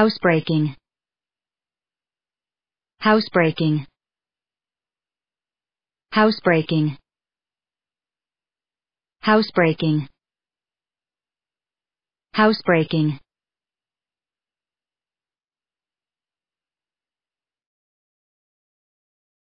Housebreaking. Housebreaking. Housebreaking. Housebreaking. Housebreaking.